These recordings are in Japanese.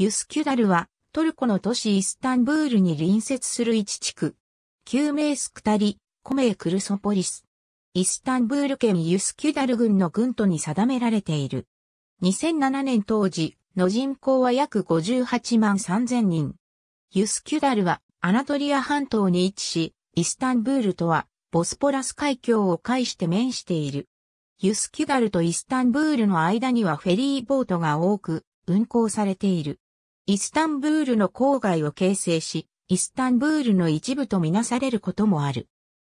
ユスキュダルは、トルコの都市イスタンブールに隣接する一地区。旧名スクタリ、古名クルソポリス。イスタンブール県ユスキュダル郡の郡都に定められている。2007年当時の人口は約58万3000人。ユスキュダルはアナトリア半島に位置し、イスタンブールとはボスポラス海峡を介して面している。ユスキュダルとイスタンブールの間にはフェリーボートが多く運航されている。イスタンブールの郊外を形成し、イスタンブールの一部とみなされることもある。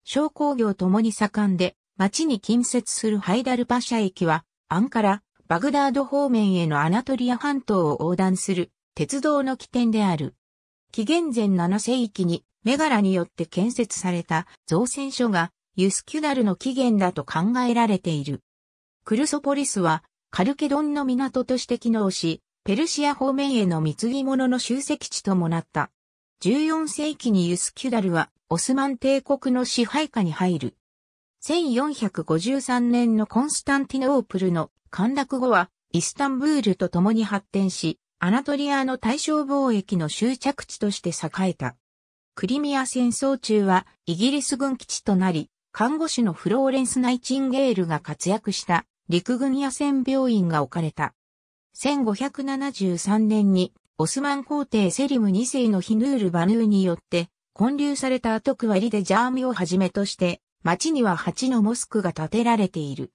商工業ともに盛んで、町に近接するハイダルパシャ駅は、アンカラ、バグダード方面へのアナトリア半島を横断する鉄道の起点である。紀元前7世紀にメガラによって建設された造船所がユスキュダルの起源だと考えられている。クルソポリスはカルケドンの港として機能し、ペルシア方面への貢ぎ物の集積地ともなった。14世紀にユスキュダルはオスマン帝国の支配下に入る。1453年のコンスタンティノープルの陥落後はイスタンブールと共に発展し、アナトリアの対象貿易の終着地として栄えた。クリミア戦争中はイギリス軍基地となり、看護師のフローレンス・ナイチンゲールが活躍した陸軍野戦病院が置かれた。1573年にオスマン皇帝セリム2世のヒヌール・バヌーによって建立された後区割りでジャーミをはじめとして町には8のモスクが建てられている。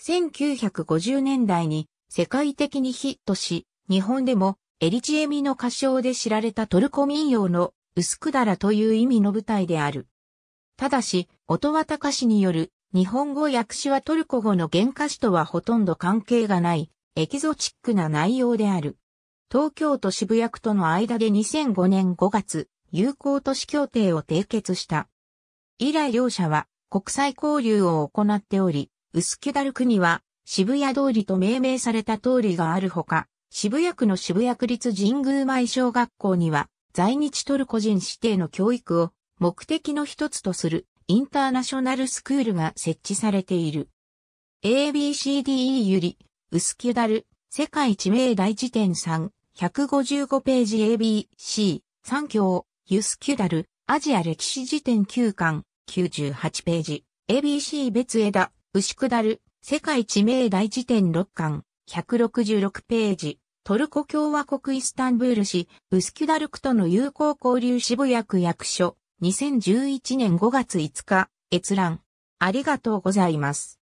1950年代に世界的にヒットし、日本でもエリチエミの歌唱で知られたトルコ民謡のウスクダラという意味の舞台である。ただし、音羽隆による日本語訳詞はトルコ語の原歌詞とはほとんど関係がないエキゾチックな内容である。東京都渋谷区との間で2005年5月、友好都市協定を締結した。以来両者は国際交流を行っており、薄木ダル区には渋谷通りと命名された通りがあるほか、渋谷区の渋谷区立神宮前小学校には在日トルコ人指定の教育を目的の一つとするインターナショナルスクールが設置されている。ABCDE ゆりウスキュダル、世界知名大辞典3、155ページ ABC、三教、ユスキュダル、アジア歴史辞典9巻、98ページ、ABC 別枝、ウシクダル、世界知名大辞典6巻、166ページ、トルコ共和国イスタンブール市、ウスキュダルクとの友好交流支部役役所、2011年5月5日、閲覧。ありがとうございます。